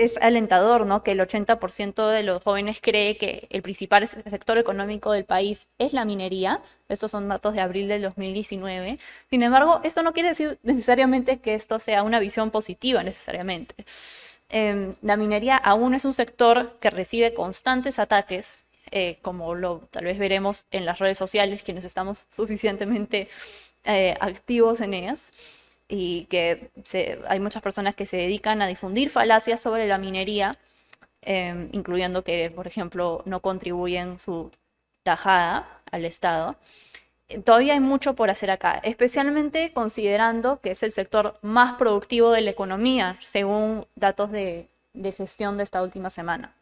es alentador, ¿no? Que el 80% de los jóvenes cree que el principal sector económico del país es la minería. Estos son datos de abril del 2019. Sin embargo, esto no quiere decir necesariamente que esto sea una visión positiva necesariamente. Em, la minería aún es un sector que recibe constantes ataques, eh, como lo tal vez veremos en las redes sociales, quienes estamos suficientemente eh, activos en ellas y que hay muchas personas que se dedican a difundir falacias sobre la minería, em, incluyendo que, por ejemplo, no contribuyen su tajada al Estado. Todavía hay mucho por hacer acá, especialmente considerando que es el sector más productivo de la economía, según datos de gestión de esta última semana.